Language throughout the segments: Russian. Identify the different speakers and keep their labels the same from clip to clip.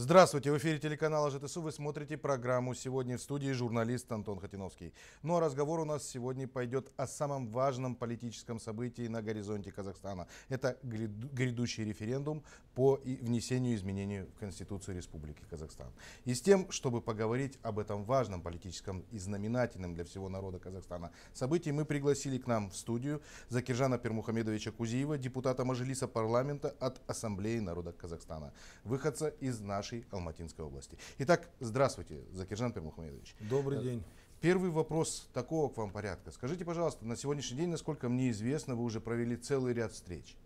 Speaker 1: Здравствуйте, в эфире телеканала ЖТСУ. Вы смотрите программу «Сегодня в студии» журналист Антон Хатиновский. Ну а разговор у нас сегодня пойдет о самом важном политическом событии на горизонте Казахстана. Это грядущий референдум по внесению изменений в Конституцию Республики Казахстан. И с тем, чтобы поговорить об этом важном политическом и знаменательном для всего народа Казахстана событии, мы пригласили к нам в студию Закиржана Пермухамедовича Кузиева, депутата Мажилиса парламента от Ассамблеи народа Казахстана, выходца из нашей нашей Алматинской области. Итак, здравствуйте, Закиржан Пермухамедович. Добрый день. Первый вопрос такого к вам порядка. Скажите, пожалуйста, на сегодняшний день, насколько мне известно, вы уже провели целый ряд встреч.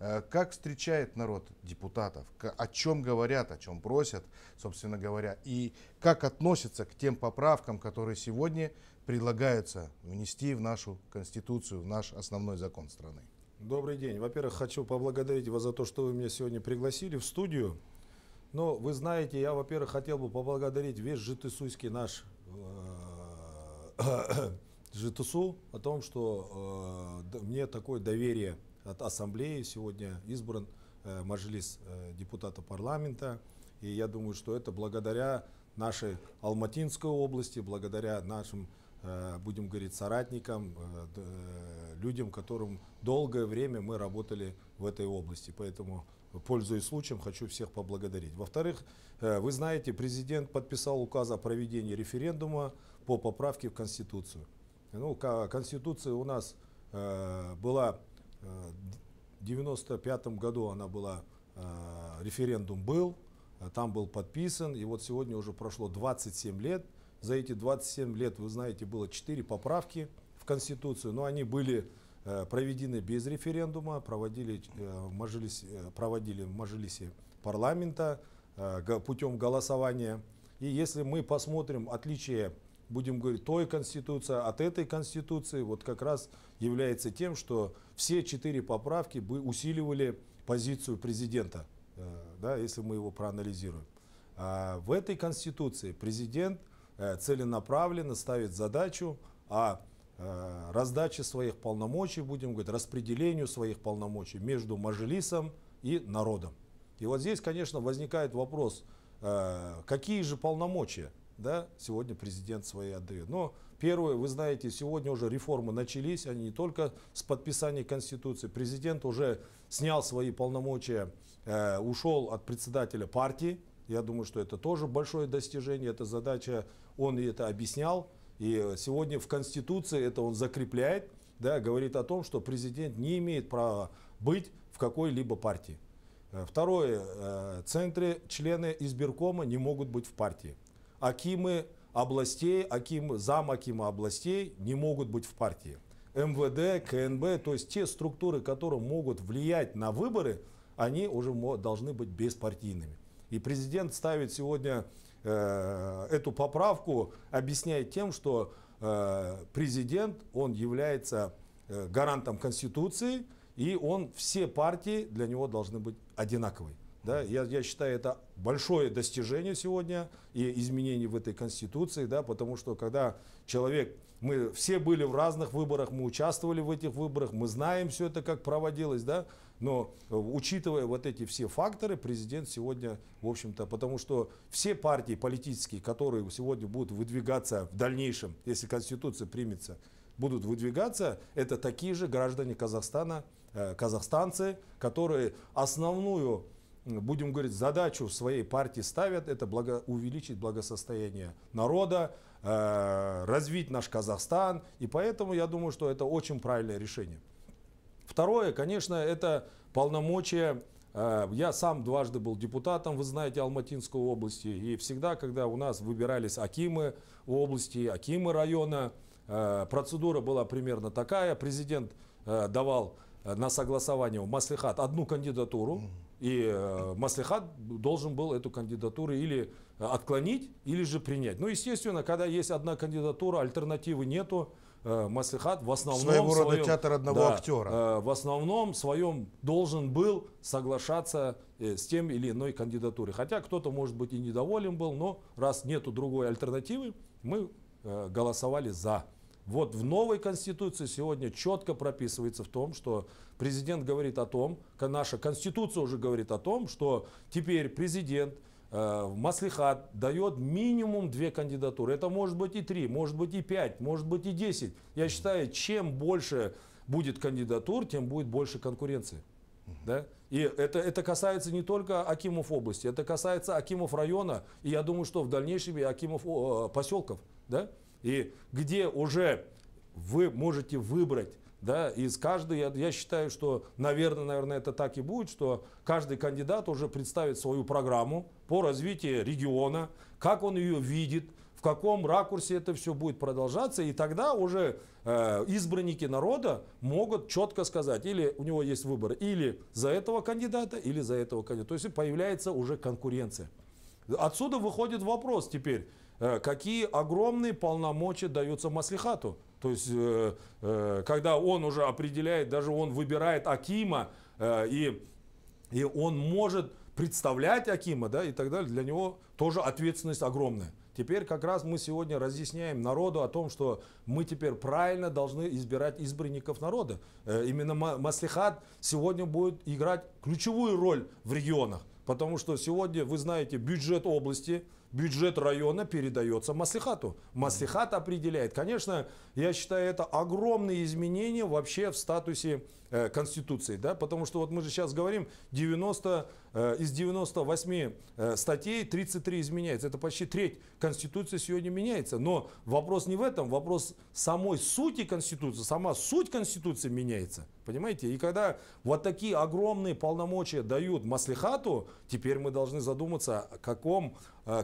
Speaker 1: Э, как встречает народ депутатов? О чем говорят, о чем просят, собственно говоря? И как относятся к тем поправкам, которые сегодня предлагаются внести в нашу Конституцию, в наш основной закон страны?
Speaker 2: Добрый день. Во-первых, хочу поблагодарить вас за то, что вы меня сегодня пригласили в студию. Ну, вы знаете, я, во-первых, хотел бы поблагодарить весь житысуйский наш э, Житусу о том, что э, мне такое доверие от Ассамблеи сегодня избран э, Мажилис депутата парламента. И я думаю, что это благодаря нашей Алматинской области, благодаря нашим Э, будем говорить, соратникам, э, э, людям, которым долгое время мы работали в этой области. Поэтому, пользуясь случаем, хочу всех поблагодарить. Во-вторых, вы знаете, президент подписал указ о проведении референдума по поправке в Конституцию. Ну, Конституция у нас была в 95 году она была, референдум был, там был подписан, и вот сегодня уже прошло 27 лет, за эти 27 лет, вы знаете, было 4 поправки в Конституцию, но они были э, проведены без референдума, проводили, э, э, проводили в Мажилисе парламента путем голосования. И если мы посмотрим отличие, будем говорить, той Конституции от этой Конституции, вот как раз является тем, что все четыре поправки бы усиливали позицию президента, да, если мы его проанализируем. А в этой Конституции президент – Э, целенаправленно ставит задачу о э, раздаче своих полномочий, будем говорить, распределению своих полномочий между Мажилисом и народом. И вот здесь, конечно, возникает вопрос, э, какие же полномочия да, сегодня президент свои отдает. Но первое, вы знаете, сегодня уже реформы начались, они не только с подписания Конституции. Президент уже снял свои полномочия, ушел от председателя партии, я думаю, что это тоже большое достижение, это задача он это объяснял. И сегодня в Конституции это он закрепляет, да, говорит о том, что президент не имеет права быть в какой-либо партии. Э, второе, э, центры, члены избиркома не могут быть в партии. Акимы областей, аким, зам акима областей не могут быть в партии. МВД, КНБ, то есть те структуры, которые могут влиять на выборы, они уже должны быть беспартийными. И президент ставит сегодня Э, эту поправку объясняет тем, что э, президент, он является э, гарантом Конституции, и он, все партии для него должны быть одинаковы. Да, я, я считаю, это большое достижение сегодня и изменение в этой конституции, да, потому что когда человек, мы все были в разных выборах, мы участвовали в этих выборах, мы знаем все это, как проводилось, да, но э, учитывая вот эти все факторы, президент сегодня, в общем-то, потому что все партии политические, которые сегодня будут выдвигаться в дальнейшем, если Конституция примется, будут выдвигаться, это такие же граждане Казахстана, э, казахстанцы, которые основную будем говорить, задачу своей партии ставят, это благо, увеличить благосостояние народа, э, развить наш Казахстан. И поэтому я думаю, что это очень правильное решение. Второе, конечно, это полномочия э, я сам дважды был депутатом, вы знаете, Алматинской области. И всегда, когда у нас выбирались акимы в области, акимы района, э, процедура была примерно такая. Президент э, давал на согласование в Маслихат одну кандидатуру. И Маслихат должен был эту кандидатуру или отклонить, или же принять. Ну, естественно, когда есть одна кандидатура, альтернативы нету. Э, Маслихат в основном... Своего своем, рода театр одного да, актера. Э, в основном своем должен был соглашаться э, с тем или иной кандидатурой. Хотя кто-то, может быть, и недоволен был, но раз нету другой альтернативы, мы голосовали «за». Вот в новой Конституции сегодня четко прописывается в том, что президент говорит о том, наша Конституция уже говорит о том, что теперь президент, Э, Маслихат дает минимум две кандидатуры. Это может быть и три, может быть и пять, может быть и десять. Я считаю, чем больше будет кандидатур, тем будет больше конкуренции. Да? И это, это касается не только Акимов области, это касается Акимов района, и я думаю, что в дальнейшем и Акимов э, поселков. Да? И где уже вы можете выбрать да, из каждой, я, я считаю, что, наверное, наверное, это так и будет, что каждый кандидат уже представит свою программу по развитию региона, как он ее видит, в каком ракурсе это все будет продолжаться, и тогда уже э, избранники народа могут четко сказать, или у него есть выбор, или за этого кандидата, или за этого кандидата. То есть появляется уже конкуренция. Отсюда выходит вопрос теперь, э, какие огромные полномочия даются Маслихату. То есть, э, э, когда он уже определяет, даже он выбирает Акима, э, и, и он может представлять Акима, да, и так далее, для него тоже ответственность огромная. Теперь как раз мы сегодня разъясняем народу о том, что мы теперь правильно должны избирать избранников народа. Э, именно Маслихат сегодня будет играть ключевую роль в регионах. Потому что сегодня, вы знаете, бюджет области – бюджет района передается маслихату. Маслихат определяет. Конечно, я считаю, это огромные изменения вообще в статусе Э, конституции, да, потому что вот мы же сейчас говорим, 90, э, из 98 э, статей 33 изменяется, это почти треть Конституции сегодня меняется, но вопрос не в этом, вопрос самой сути Конституции, сама суть Конституции меняется, понимаете, и когда вот такие огромные полномочия дают Маслихату, теперь мы должны задуматься, о каком,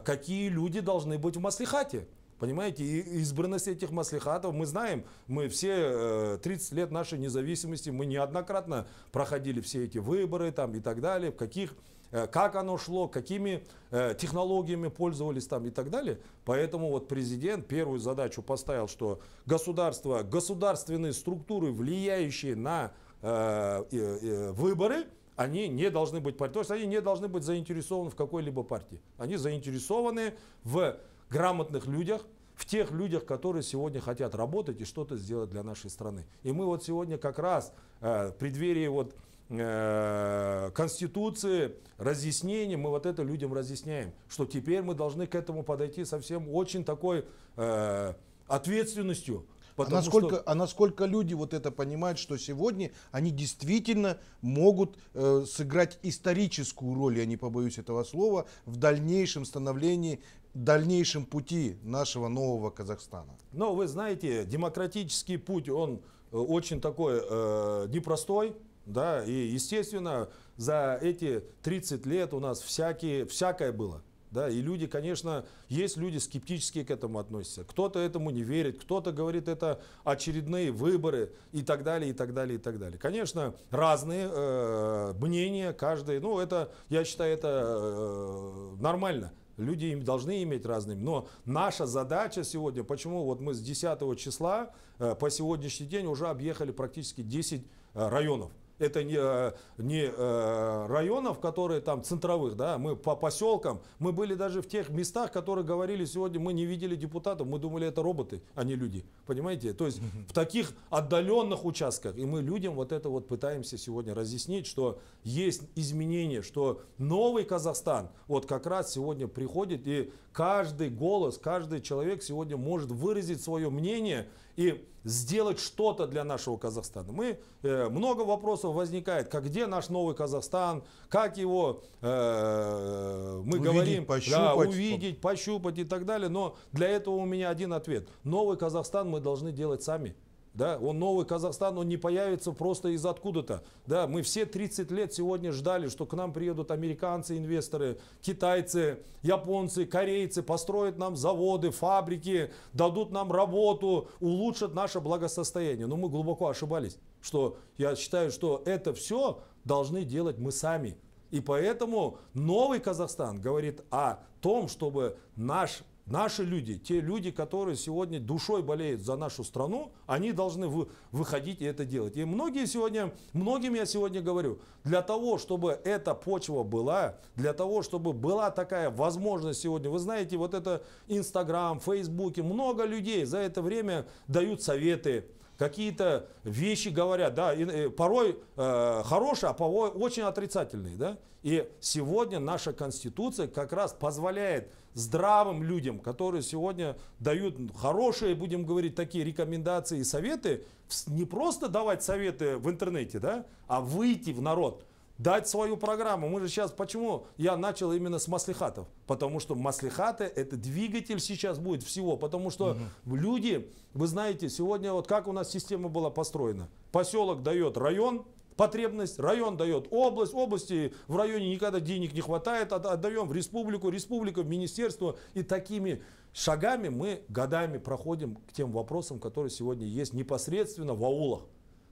Speaker 2: какие люди должны быть в Маслихате, Понимаете, и избранность этих маслихатов, мы знаем, мы все 30 э, лет нашей независимости, мы неоднократно проходили все эти выборы там и так далее, в каких э, как оно шло, какими э, технологиями пользовались там и так далее. Поэтому вот президент первую задачу поставил, что государство, государственные структуры, влияющие на выборы, они не должны быть партии, то есть они не должны быть заинтересованы в какой-либо партии. Они заинтересованы в грамотных людях, в тех людях, которые сегодня хотят работать и что-то сделать для нашей страны. И мы вот сегодня как раз э, в преддверии вот э, Конституции, разъяснений, мы вот это людям разъясняем, что теперь мы должны к этому
Speaker 1: подойти совсем очень такой э, ответственностью, а насколько, что... а насколько люди вот это понимают, что сегодня они действительно могут э, сыграть историческую роль, я не побоюсь этого слова, в дальнейшем становлении дальнейшем пути нашего нового Казахстана?
Speaker 2: Но вы знаете, демократический путь, он э, очень такой э, непростой, да, и естественно за эти 30 лет у нас всякие, всякое было. Да, и люди, конечно, есть люди скептические к этому относятся. Кто-то этому не верит, кто-то говорит, это очередные выборы и так далее, и так далее, и так далее. Конечно, разные э, мнения, каждый, ну это, я считаю, это э, нормально. Люди им должны иметь разные. Но наша задача сегодня, почему вот мы с 10 числа э, по сегодняшний день уже объехали практически 10 э, районов. Это не, э, не э, районов, которые там центровых, да, мы по поселкам, мы были даже в тех местах, которые говорили сегодня, мы не видели депутатов, мы думали, это роботы, а не люди, понимаете? То есть в таких отдаленных участках, и мы людям вот это вот пытаемся сегодня разъяснить, что есть изменения, что новый Казахстан вот как раз сегодня приходит, и Каждый голос, каждый человек сегодня может выразить свое мнение и сделать что-то для нашего Казахстана. Мы, э, много вопросов возникает, как где наш новый Казахстан, как его э, мы увидеть, говорим, пощупать. Да, увидеть, пощупать и так далее. Но для этого у меня один ответ. Новый Казахстан мы должны делать сами. Да, он новый Казахстан, он не появится просто из откуда-то. Да, мы все 30 лет сегодня ждали, что к нам приедут американцы, инвесторы, китайцы, японцы, корейцы, построят нам заводы, фабрики, дадут нам работу, улучшат наше благосостояние. Но мы глубоко ошибались, что я считаю, что это все должны делать мы сами. И поэтому новый Казахстан говорит о том, чтобы наш Наши люди, те люди, которые сегодня душой болеют за нашу страну, они должны вы, выходить и это делать. И многие сегодня, многим я сегодня говорю, для того, чтобы эта почва была, для того, чтобы была такая возможность сегодня, вы знаете, вот это Инстаграм, Фейсбуке, много людей за это время дают советы, какие-то вещи говорят, да, и, и э, порой э, хорошие, а порой очень отрицательные, да. И сегодня наша Конституция как раз позволяет здравым людям, которые сегодня дают хорошие, будем говорить, такие рекомендации и советы, не просто давать советы в интернете, да, а выйти в народ – дать свою программу. Мы же сейчас, почему я начал именно с маслихатов? Потому что маслихаты это двигатель сейчас будет всего, потому что угу. люди, вы знаете, сегодня вот как у нас система была построена. Поселок дает район, потребность, район дает область, области в районе никогда денег не хватает, отдаем в республику, республика в министерство. И такими шагами мы годами проходим к тем вопросам, которые сегодня есть непосредственно в аулах.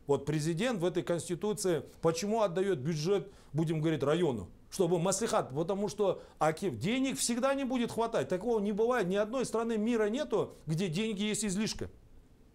Speaker 2: Вот президент в этой конституции почему отдает бюджет, будем говорить, району? Чтобы маслихат, потому что Акив, денег всегда не будет хватать. Такого не бывает. Ни одной страны мира нету, где деньги есть излишка.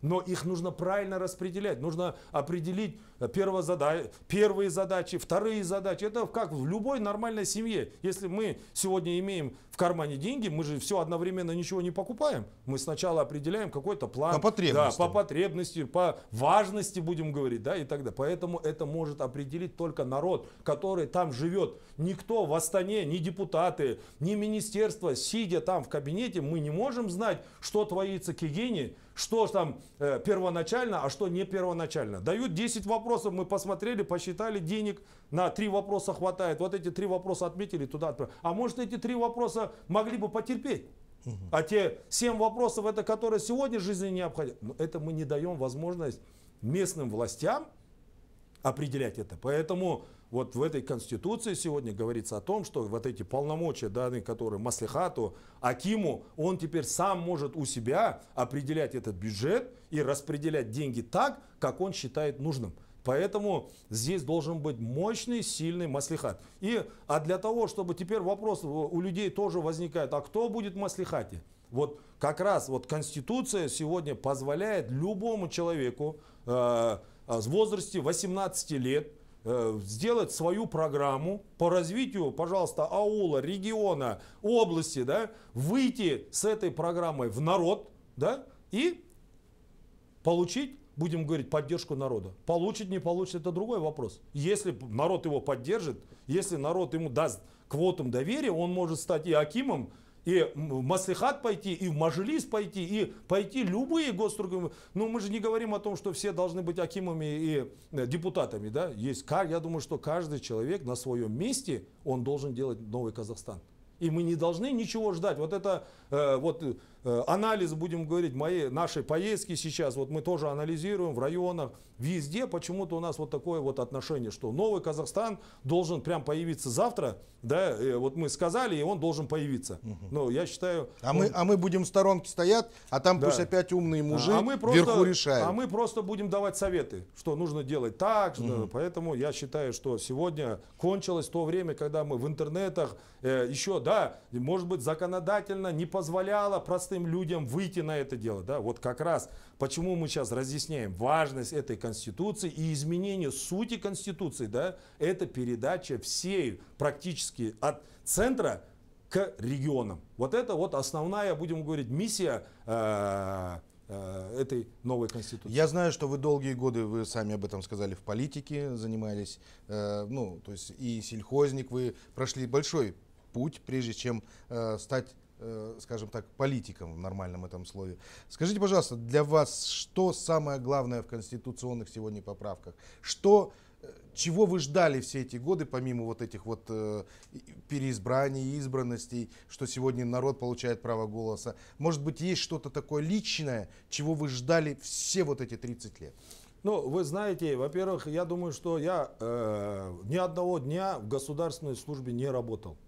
Speaker 2: Но их нужно правильно распределять. Нужно определить э, задачи, первые задачи, вторые задачи. Это как в любой нормальной семье. Если мы сегодня имеем в кармане деньги, мы же все одновременно ничего не покупаем. Мы сначала определяем какой-то план. По потребности. Да, по потребности, по важности будем говорить. Да, и так далее. Поэтому это может определить только народ, который там живет. Никто в Астане, ни депутаты, ни министерство, сидя там в кабинете, мы не можем знать, что творится Кигини, что ж там э, первоначально, а что не первоначально. Дают 10 вопросов, мы посмотрели, посчитали денег, на три вопроса хватает. Вот эти три вопроса отметили, туда отправили. А может эти три вопроса могли бы потерпеть? Угу. А те семь вопросов, это которые сегодня жизни необходимы, но ну, это мы не даем возможность местным властям определять это. Поэтому вот в этой конституции сегодня говорится о том, что вот эти полномочия, данные которые Маслихату, Акиму, он теперь сам может у себя определять этот бюджет и распределять деньги так, как он считает нужным. Поэтому здесь должен быть мощный, сильный маслихат. И, а для того, чтобы теперь вопрос у людей тоже возникает, а кто будет маслихате? Вот как раз вот Конституция сегодня позволяет любому человеку э, э в возрасте 18 лет Э, сделать свою программу по развитию, пожалуйста, аула, региона, области, да, выйти с этой программой в народ, да, и получить будем говорить, поддержку народа. Получит, не получит, это другой вопрос. Если народ его поддержит, если народ ему даст квотам доверия, он может стать и Акимом, и в Маслихат пойти, и в Мажилис пойти, и пойти любые госструктуры. Ну, мы же не говорим о том, что все должны быть акимами и э, депутатами, да? Есть, я думаю, что каждый человек на своем месте, он должен делать новый Казахстан. И мы не должны ничего ждать. Вот это, э, вот э, Э, анализ, будем говорить, моей, нашей поездки сейчас, вот мы тоже анализируем в районах, везде почему-то у нас вот такое вот отношение, что новый Казахстан должен прям появиться завтра, да, э, вот мы сказали, и он должен появиться. Угу. Ну, я считаю... А, он... мы,
Speaker 1: а мы будем в сторонке стоять, а там да. пусть опять умные а мужи а, а мы просто, вверху решают. А
Speaker 2: мы просто будем давать советы, что нужно делать так, угу. Да, поэтому я считаю, что сегодня кончилось то время, когда мы в интернетах э, еще, да, может быть, законодательно не позволяло простым простым людям выйти на это дело. Да? Вот как раз почему мы сейчас разъясняем важность этой Конституции и изменение сути Конституции. Да? Это передача всей практически от центра к регионам. Вот это вот основная, будем говорить, миссия
Speaker 1: э, э этой новой конституции. Я знаю, что вы долгие годы, вы сами об этом сказали, в политике занимались, э, ну, то есть и сельхозник, вы прошли большой путь, прежде чем э, стать Э, скажем так, политикам в нормальном этом слове. Скажите, пожалуйста, для вас что самое главное в конституционных сегодня поправках? Что, э, чего вы ждали все эти годы, помимо вот этих вот э, переизбраний, избранностей, что сегодня народ получает право голоса? Может быть, есть что-то такое личное, чего вы ждали все вот эти 30 лет?
Speaker 2: Ну, вы знаете, во-первых, я думаю, что я э, ни одного дня в государственной службе не работал.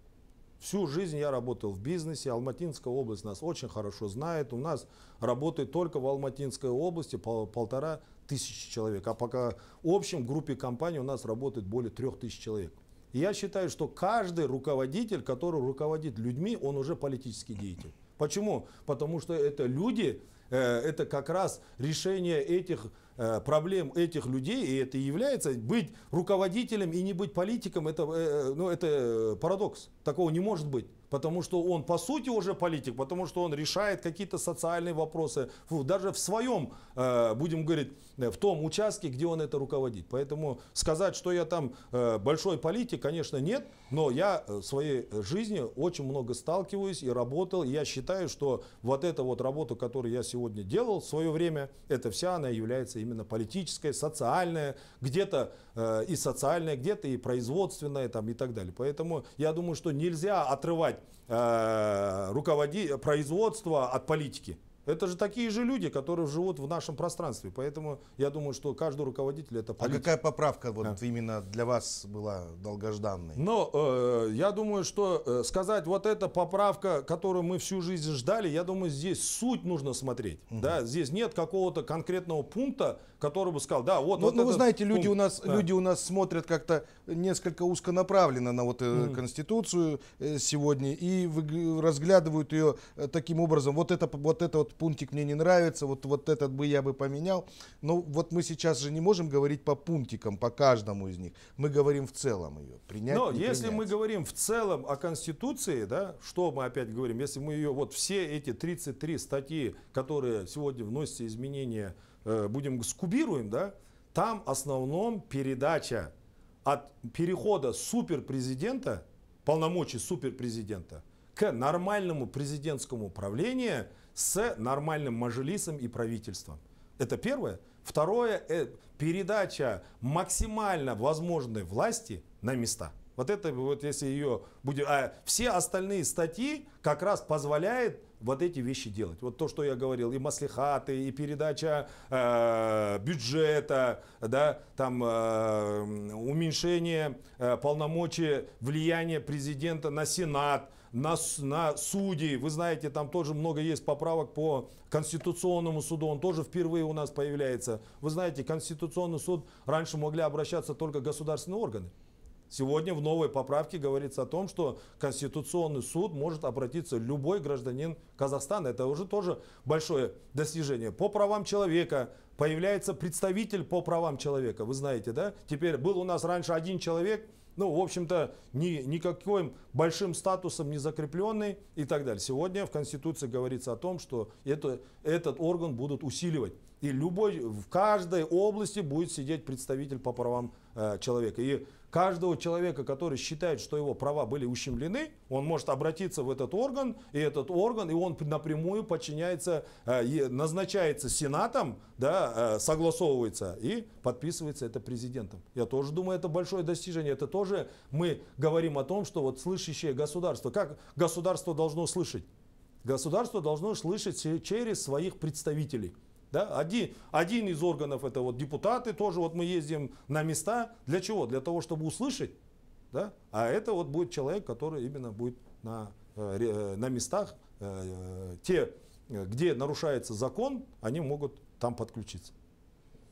Speaker 2: Всю жизнь я работал в бизнесе, Алматинская область нас очень хорошо знает. У нас работает только в Алматинской области полтора тысячи человек, а пока в общем группе компаний у нас работает более трех тысяч человек. я считаю, что каждый руководитель, который руководит людьми, он уже политический деятель. Почему? Потому что это люди, Э, это как раз решение этих э, проблем этих людей, и это является быть руководителем и не быть политиком, это, э, ну, это парадокс. Такого не может быть. Потому что он по сути уже политик, потому что он решает какие-то социальные вопросы. Фу, даже в своем, э, будем говорить, э, в том участке, где он это руководит. Поэтому сказать, что я там э, большой политик, конечно, нет. Но я в своей жизни очень много сталкиваюсь и работал. И я считаю, что вот эта вот работа, которую я сегодня делал в свое время, это вся она является именно политической, социальная, где-то и социальная, где-то и производственная там, и так далее. Поэтому я думаю, что нельзя отрывать отличать э, руководи... производство от политики. Это же такие же люди, которые живут в нашем пространстве. Поэтому я
Speaker 1: думаю, что каждый руководитель это а политик. А какая поправка вот а. именно для вас была долгожданной?
Speaker 2: Ну, э, я думаю, что э, сказать вот эта поправка, которую мы всю жизнь ждали, я думаю, здесь суть нужно смотреть. Угу. Да? Здесь нет какого-то конкретного пункта, который бы сказал, да, вот. Ну, вот ну вы знаете, люди у нас да. люди
Speaker 1: у нас смотрят как-то несколько узконаправленно на вот mm. конституцию э, сегодня и разглядывают ее э, таким образом. Вот это вот это вот пунктик мне не нравится, вот вот этот бы я бы поменял. Но ну, вот мы сейчас же не можем говорить по пунктикам, по каждому из них. Мы говорим в целом ее принять. Но если принять. мы
Speaker 2: говорим в целом о конституции, да, что мы опять говорим, если мы ее вот все эти 33 статьи, которые сегодня вносятся изменения Э, будем скубируем, да, там в основном передача от перехода суперпрезидента, полномочий суперпрезидента, к нормальному президентскому управлению с нормальным мажилисом и правительством. Это первое. Второе э, – передача максимально возможной власти на места. Вот это вот если ее будет... А все остальные статьи как раз позволяет вот эти вещи делать. Вот то, что я говорил, и маслихаты, и передача э, бюджета, да, там э, уменьшение э, полномочий влияние президента на Сенат, на, на судей. Вы знаете, там тоже много есть поправок по Конституционному суду. Он тоже впервые у нас появляется. Вы знаете, Конституционный суд раньше могли обращаться только государственные органы. Сегодня в новой поправке говорится о том, что Конституционный суд может обратиться любой гражданин Казахстана. Это уже тоже большое достижение. По правам человека появляется представитель по правам человека. Вы знаете, да? Теперь был у нас раньше один человек, ну, в общем-то, ни, никаким большим статусом не закрепленный и так далее. Сегодня в Конституции говорится о том, что это, этот орган будут усиливать. И любой, в каждой области будет сидеть представитель по правам э, человека. И Каждого человека, который считает, что его права были ущемлены, он может обратиться в этот орган, и этот орган, и он напрямую подчиняется, э, назначается Сенатом, да, э, согласовывается и подписывается это президентом. Я тоже думаю, это большое достижение. Это тоже мы говорим о том, что вот слышащее государство, как государство должно слышать? Государство должно слышать через своих представителей. Да? Один, один из органов это вот депутаты, тоже вот мы ездим на места. Для чего? Для того, чтобы услышать. Да? А это вот будет человек, который именно будет на, э, э, на местах. Э,
Speaker 1: те, где нарушается закон, они могут там подключиться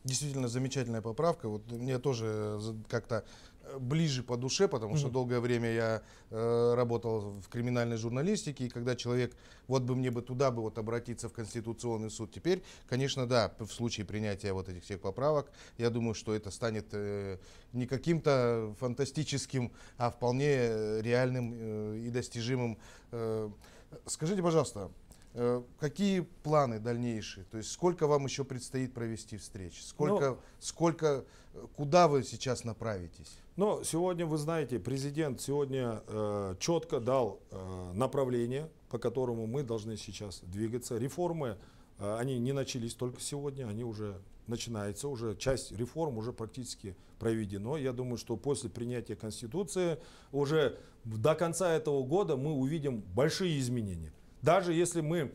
Speaker 1: действительно замечательная поправка. Вот мне тоже э, как-то э, ближе по душе, потому что долгое время я э, работал в криминальной журналистике, и когда человек, вот бы мне бы туда бы вот обратиться в Конституционный суд теперь, конечно, да, в случае принятия вот этих всех поправок, я думаю, что это станет э, не каким-то фантастическим, а вполне э, реальным э, и достижимым. Э, скажите, пожалуйста, Э, какие планы дальнейшие? То есть сколько вам еще предстоит провести встреч? Сколько, ну, сколько, э, куда вы сейчас направитесь?
Speaker 2: Ну, сегодня, вы знаете, президент сегодня э, четко дал э, направление, по которому мы должны сейчас двигаться. Реформы, э, они не начались только сегодня, они уже начинаются, уже часть реформ уже практически проведено. Я думаю, что после принятия Конституции уже до конца этого года мы увидим большие изменения. Даже если мы,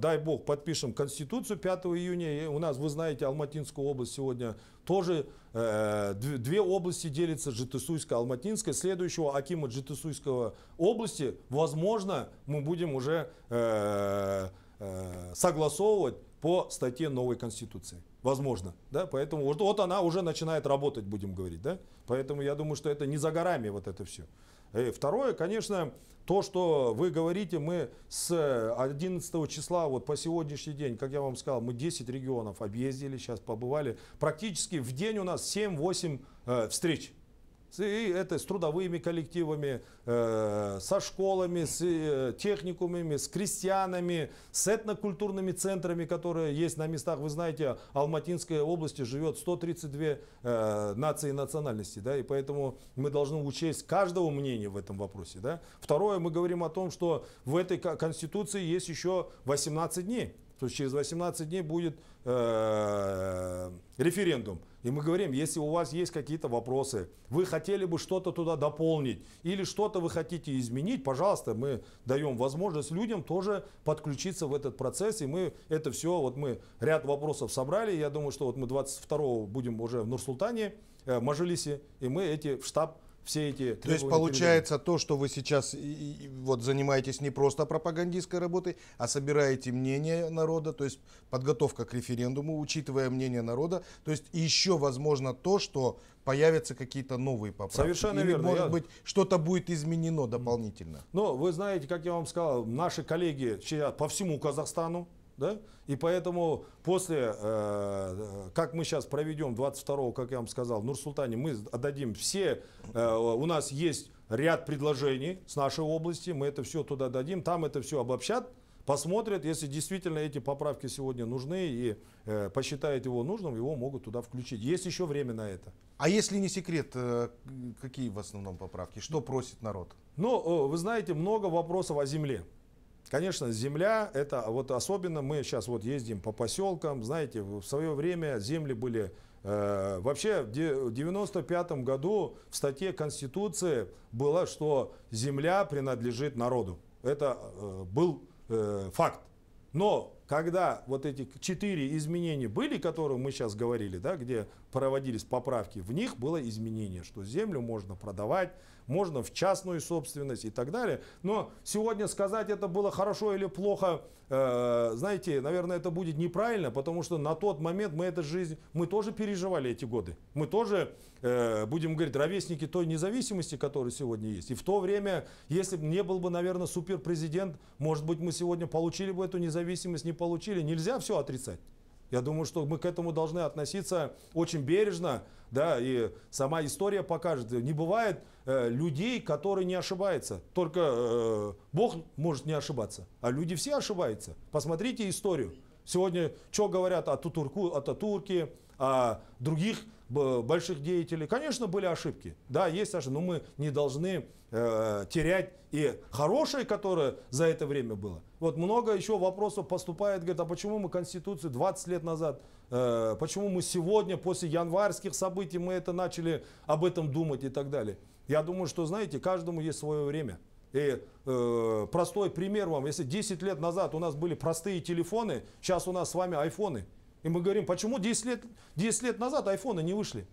Speaker 2: дай бог, подпишем Конституцию 5 июня, у нас, вы знаете, Алматинскую область сегодня тоже, э, две области делятся, Житисуйская, Алматинская. Следующего Акима Житисуйского области, возможно, мы будем уже э, э, согласовывать по статье новой Конституции. Возможно, да, поэтому вот, вот она уже начинает работать, будем говорить, да, поэтому я думаю, что это не за горами вот это все. И второе, конечно, то, что вы говорите, мы с 11 числа, вот по сегодняшний день, как я вам сказал, мы 10 регионов объездили, сейчас побывали. Практически в день у нас 7-8 э, встреч и это с трудовыми коллективами, э, со школами, с э, техникумами, с крестьянами, с этнокультурными центрами, которые есть на местах. Вы знаете, Алматинской области живет 132 э, нации и национальности, да, и поэтому мы должны учесть каждого мнения в этом вопросе, да. Второе, мы говорим о том, что в этой Конституции есть еще 18 дней что через 18 дней будет э, референдум. И мы говорим, если у вас есть какие-то вопросы, вы хотели бы что-то туда дополнить или что-то вы хотите изменить, пожалуйста, мы даем возможность людям тоже подключиться в этот процесс. И мы это все, вот мы ряд вопросов собрали. Я думаю, что вот мы 22 будем уже в нур Нурсултане, э, в Мажилисе, и мы эти в штаб все эти То есть получается
Speaker 1: то, что вы сейчас и, и, вот занимаетесь не просто пропагандистской работой, а собираете мнение народа, то есть подготовка к референдуму, учитывая мнение народа, то есть еще возможно то, что появятся какие-то новые поправки. Совершенно Или, верно. может я... быть, что-то будет изменено дополнительно.
Speaker 2: Но вы знаете, как я вам сказал, наши коллеги по всему Казахстану, да? И поэтому после, э, как мы сейчас проведем 22-го, как я вам сказал, в Нур-Султане, мы отдадим все, э, у нас есть ряд предложений с нашей области, мы это все туда дадим, там это все обобщат, посмотрят, если действительно эти поправки сегодня нужны и э, посчитают его нужным, его могут туда включить. Есть еще время на это. А если не секрет, э, какие в основном поправки? Что просит народ? Ну, э, вы знаете, много вопросов о земле. Конечно, земля, это а вот особенно мы сейчас вот ездим по поселкам, знаете, в свое время земли были, э, вообще в 95 году в статье Конституции было, что земля принадлежит народу. Это э, был э, факт. Но когда вот эти четыре изменения были, которые мы сейчас говорили, да, где проводились поправки, в них было изменение, что землю можно продавать, можно в частную собственность и так далее. Но сегодня сказать это было хорошо или плохо, э, знаете, наверное, это будет неправильно, потому что на тот момент мы эту жизнь, мы тоже переживали эти годы. Мы тоже, э, будем говорить, ровесники той независимости, которая сегодня есть. И в то время, если бы не был бы, наверное, суперпрезидент, может быть, мы сегодня получили бы эту независимость, не получили. Нельзя все отрицать. Я думаю, что мы к этому должны относиться очень бережно, да, и сама история покажет. Не бывает э, людей, которые не ошибаются. Только э, Бог может не ошибаться, а люди все ошибаются. Посмотрите историю. Сегодня что говорят о, Тутурку, о Татурке, о других больших деятелей. Конечно, были ошибки. Да, есть ошибки, но мы не должны э, терять и хорошее, которое за это время было. Вот много еще вопросов поступает, говорит, а почему мы Конституцию 20 лет назад, э, почему мы сегодня, после январских событий, мы это начали об этом думать и так далее. Я думаю, что, знаете, каждому есть свое время. И э, простой пример вам, если 10 лет назад у нас были простые телефоны, сейчас у нас с вами айфоны – и мы говорим, почему 10 лет, 10 лет назад айфоны не вышли?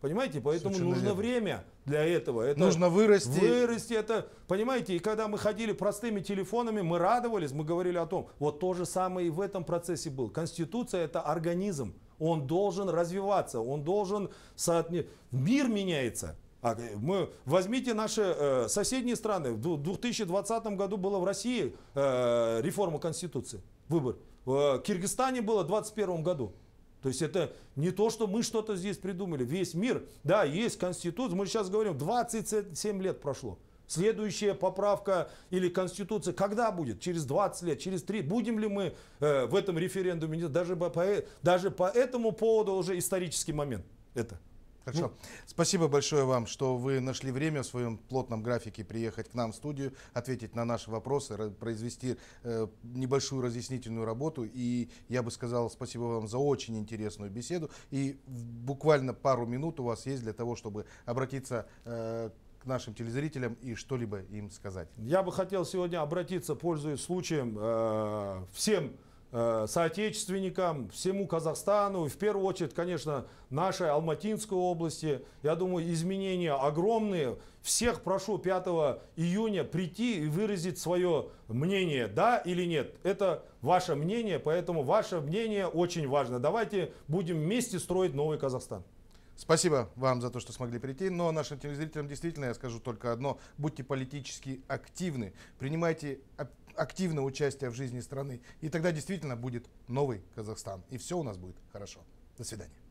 Speaker 2: Понимаете, поэтому Совершенно нужно верно. время для этого. Это нужно вырасти. Вырасти это, понимаете, и когда мы ходили простыми телефонами, мы радовались, мы говорили о том, вот то же самое и в этом процессе был. Конституция это организм, он должен развиваться, он должен соотне... Мир меняется. А э, мы, возьмите наши э, соседние страны. В 2020 году было в России э, реформа Конституции, выбор. Э, Киргизстане было в 21 году. То есть это не то, что мы что-то здесь придумали. Весь мир, да, есть конституция. Мы сейчас говорим, 27 лет прошло. Следующая поправка или конституция, когда будет? Через 20 лет, через 3? Будем ли мы э, в этом референдуме? Даже по, даже по этому поводу уже
Speaker 1: исторический момент. Это. Хорошо. Ну, Спасибо большое вам, что вы нашли время в своем плотном графике приехать к нам в студию, ответить на наши вопросы, произвести э, небольшую разъяснительную работу. И я бы сказал спасибо вам за очень интересную беседу. И буквально пару минут у вас есть для того, чтобы обратиться э, к нашим телезрителям и что-либо им сказать. Я бы хотел сегодня обратиться, пользуясь случаем,
Speaker 2: э, всем Э, соотечественникам, всему Казахстану, в первую очередь, конечно, нашей Алматинской области. Я думаю, изменения огромные. Всех прошу 5 июня прийти и выразить свое мнение, да или нет. Это ваше мнение, поэтому ваше мнение очень важно. Давайте будем вместе
Speaker 1: строить новый Казахстан. Спасибо вам за то, что смогли прийти. Но нашим телезрителям действительно я скажу только одно. Будьте политически активны. Принимайте активное участие в жизни страны. И тогда действительно будет новый Казахстан. И все у нас будет хорошо. До свидания.